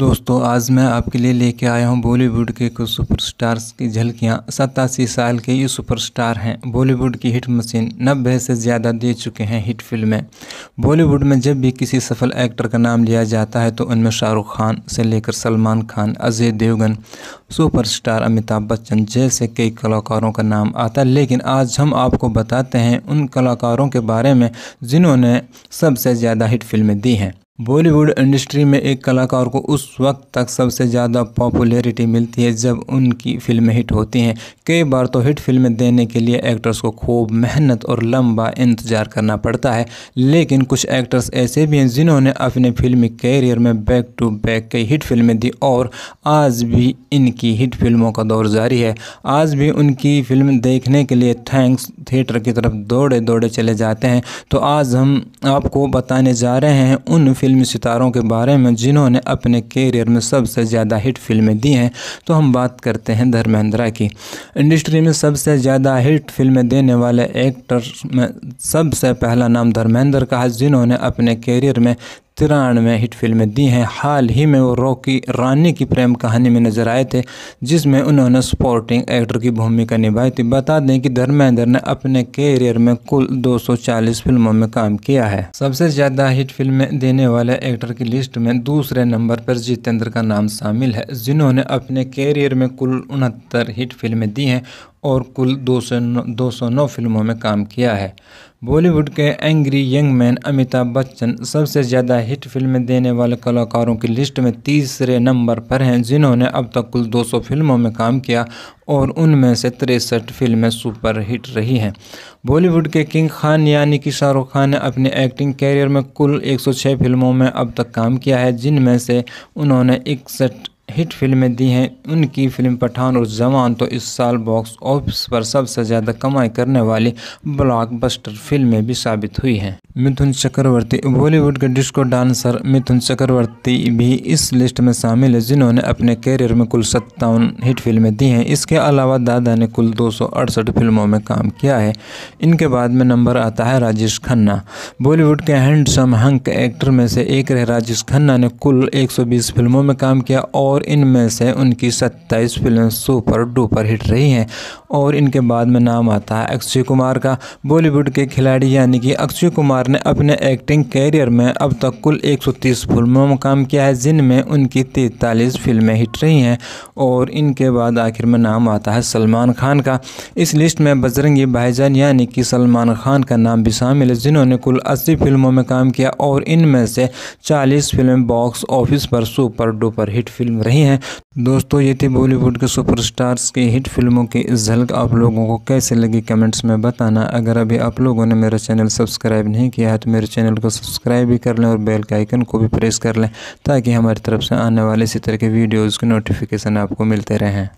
दोस्तों आज मैं आपके लिए लेके आया हूँ बॉलीवुड के कुछ सुपरस्टार्स की झलकियाँ सतासी साल के ये सुपरस्टार हैं बॉलीवुड की हिट मशीन नब्बे से ज़्यादा दे चुके हैं हिट फिल्में बॉलीवुड में जब भी किसी सफल एक्टर का नाम लिया जाता है तो उनमें शाहरुख खान से लेकर सलमान खान अजय देवगन सुपरस्टार अमिताभ बच्चन जैसे कई कलाकारों का नाम आता है लेकिन आज हम आपको बताते हैं उन कलाकारों के बारे में जिन्होंने सबसे ज़्यादा हिट फिल्में दी हैं बॉलीवुड इंडस्ट्री में एक कलाकार को उस वक्त तक सबसे ज़्यादा पॉपुलैरिटी मिलती है जब उनकी फिल्में हिट होती हैं कई बार तो हिट फिल्में देने के लिए एक्टर्स को खूब मेहनत और लंबा इंतज़ार करना पड़ता है लेकिन कुछ एक्टर्स ऐसे भी हैं जिन्होंने अपने फिल्मी कैरियर में बैक टू बैक कई हिट फिल्में दी और आज भी इनकी हिट फिल्मों का दौर जारी है आज भी उनकी फिल्म देखने के लिए थैंक्स थिएटर की तरफ दौड़े दौड़े चले जाते हैं तो आज हम आपको बताने जा रहे हैं उन फिल्म फिल्मी सितारों के बारे में जिन्होंने अपने कैरियर में सबसे ज़्यादा हिट फिल्में दी हैं तो हम बात करते हैं धर्मेंद्रा की इंडस्ट्री में सबसे ज़्यादा हिट फिल्में देने वाले एक्टर में सबसे पहला नाम धर्मेंद्र का है जिन्होंने अपने कैरियर में तिरानवे हिट फिल्में दी हैं हाल ही में वो रॉकी रानी की प्रेम कहानी में नजर आए थे जिसमें उन्होंने सपोर्टिंग एक्टर की भूमिका निभाई थी बता दें कि धर्मेंद्र ने अपने कैरियर में कुल 240 फिल्मों में काम किया है सबसे ज़्यादा हिट फिल्में देने वाले एक्टर की लिस्ट में दूसरे नंबर पर जितेंद्र का नाम शामिल है जिन्होंने अपने कैरियर में कुल उनहत्तर हिट फिल्में दी हैं और कुल दो सौ दो सौ नौ फिल्मों में काम किया है बॉलीवुड के angry young man Amitabh Bachchan सबसे ज़्यादा हिट फिल्में देने वाले कलाकारों की लिस्ट में तीसरे नंबर पर हैं जिन्होंने अब तक कुल 200 फिल्मों में काम किया और उनमें से तिरसठ फिल्में सुपर हिट रही हैं बॉलीवुड के किंग खान यानी कि शाहरुख खान ने अपने एक्टिंग कैरियर में कुल 106 फिल्मों में अब तक काम किया है जिनमें से उन्होंने इकसठ हिट फिल्में दी हैं उनकी फिल्म पठान और जवान तो इस साल बॉक्स ऑफिस पर सबसे ज़्यादा कमाई करने वाली ब्लॉकबस्टर फिल्में भी साबित हुई हैं मिथुन चक्रवर्ती बॉलीवुड के डिस्को डांसर मिथुन चक्रवर्ती भी इस लिस्ट में शामिल है जिन्होंने अपने करियर में कुल सत्तावन हिट फिल्में दी हैं इसके अलावा दादा ने कुल दो फिल्मों में काम किया है इनके बाद में नंबर आता है राजेश खन्ना बॉलीवुड के हैंडसम हंक एक्टर में से एक रहे राजेश खन्ना ने कुल एक फिल्मों में काम किया और और इनमें से उनकी सत्ताईस फिल्में सुपर डुपर हिट रही हैं और इनके बाद में नाम आता है अक्षय कुमार का बॉलीवुड के खिलाड़ी यानी कि अक्षय कुमार ने अपने एक्टिंग कैरियर में अब तक कुल 130 फिल्मों में काम किया है जिनमें उनकी तैतालीस फिल्में हिट रही हैं और इनके बाद आखिर में नाम आता है सलमान खान का इस लिस्ट में बजरंगी भाईजान यानी कि सलमान खान का नाम भी शामिल है जिन्होंने कुल अस्सी फिल्मों में काम किया और इनमें से चालीस फिल्में बॉक्स ऑफिस पर सुपर डुपर हिट फिल्म रही हैं दोस्तों ये थी बॉलीवुड के सुपरस्टार्स की हिट फिल्मों की झलक चैनल आप लोगों को कैसे लगी कमेंट्स में बताना अगर अभी आप लोगों ने मेरा चैनल सब्सक्राइब नहीं किया है तो मेरे चैनल को सब्सक्राइब भी कर लें और बेल के आइकन को भी प्रेस कर लें ताकि हमारी तरफ से आने वाले इसी तरह के वीडियोज़ की नोटिफिकेशन आपको मिलते रहें